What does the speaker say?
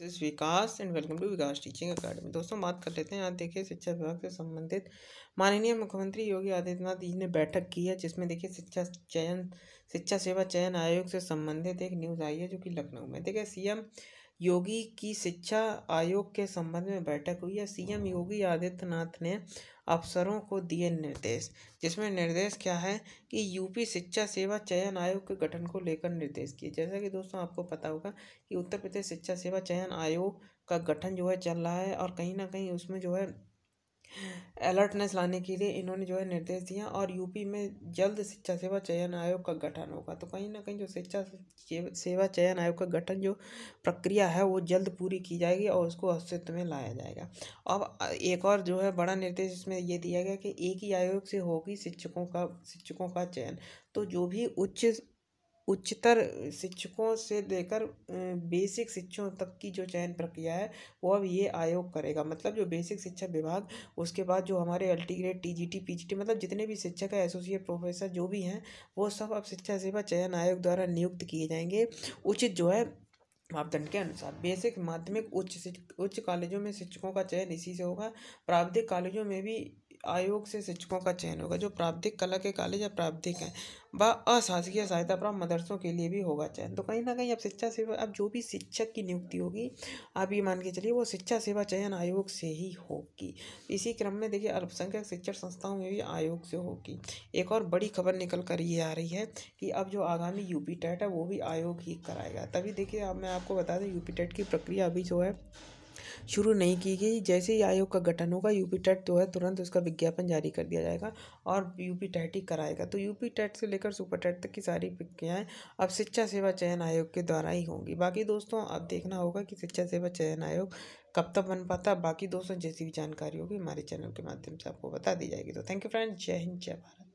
this Vikas and welcome to Vikas teaching academy दोस्तों बात कर लेते हैं आज देखिए शिक्षा विभाग से संबंधित माननीय मुख्यमंत्री योगी आदित्यनाथ जी ने बैठक की है जिसमें देखिए शिक्षा चयन शिक्षा सेवा चयन आयोग से संबंधित एक न्यूज़ आई है जो कि लखनऊ में देखिए सीएम योगी की शिक्षा आयोग के संबंध में बैठक हुई है सीएम योगी आदित्यनाथ ने अफसरों को दिए निर्देश जिसमें निर्देश क्या है कि यूपी शिक्षा सेवा चयन आयोग के गठन को लेकर निर्देश किए जैसा कि दोस्तों आपको पता होगा कि उत्तर प्रदेश शिक्षा सेवा चयन आयोग का गठन जो है चल रहा है और कहीं ना कहीं उसमें जो है अलर्टनेस लाने के लिए इन्होंने जो है निर्देश दिया और यूपी में जल्द शिक्षा सेवा चयन आयोग का गठन होगा तो कहीं ना कहीं जो शिक्षा सेवा चयन आयोग का गठन जो प्रक्रिया है वो जल्द पूरी की जाएगी और उसको अस्तित्व में लाया जाएगा अब एक और जो है बड़ा निर्देश इसमें ये दिया गया कि एक ही आयोग से होगी शिक्षकों का शिक्षकों का चयन तो जो भी उच्च उच्चतर शिक्षकों से लेकर बेसिक शिक्षकों तक की जो चयन प्रक्रिया है वो अब ये आयोग करेगा मतलब जो बेसिक शिक्षा विभाग उसके बाद जो हमारे अल्टीग्रेट T G T P G T मतलब जितने भी शिक्षक है एसोसिएट प्रोफेसर जो भी हैं वो सब अब शिक्षा सेवा चयन आयोग द्वारा नियुक्त किए जाएंगे उचित जो है मापदंड के अनुसार बेसिक माध्यमिक उच्च उच्च कॉलेजों में शिक्षकों का चयन इसी से होगा प्रावधिक कॉलेजों में भी आयोग से शिक्षकों का चयन होगा जो प्राप्तिक कला के कॉलेज या प्राप्तिक हैं व अशासकीय सहायता प्राप्त मदरसों के लिए भी होगा चयन तो कहीं ना कहीं अब शिक्षा सेवा अब जो भी शिक्षक की नियुक्ति होगी आप ये मान के चलिए वो शिक्षा सेवा चयन आयोग से ही होगी इसी क्रम में देखिए अल्पसंख्यक शिक्षण संस्थाओं में भी आयोग से होगी एक और बड़ी खबर निकल कर ये आ रही है कि अब जो आगामी यूपी टेट है वो भी आयोग ही कराएगा तभी देखिए अब मैं आपको बता दें यूपी टेट की प्रक्रिया अभी जो है शुरू नहीं की गई जैसे ही आयोग का गठन होगा यूपी टेट जो है तुरंत उसका विज्ञापन जारी कर दिया जाएगा और यूपी टेट ही कराएगा तो यूपी टेट से लेकर सुपर टेट तक की सारी प्रक्रियाएँ अब शिक्षा सेवा चयन आयोग के द्वारा ही होंगी बाकी दोस्तों अब देखना होगा कि शिक्षा सेवा चयन आयोग कब तक बन पाता बाकी दोस्तों जैसी भी जानकारी होगी हमारे चैनल के माध्यम से आपको बता दी जाएगी तो थैंक यू फ्रेंड जय हिंद जय भारत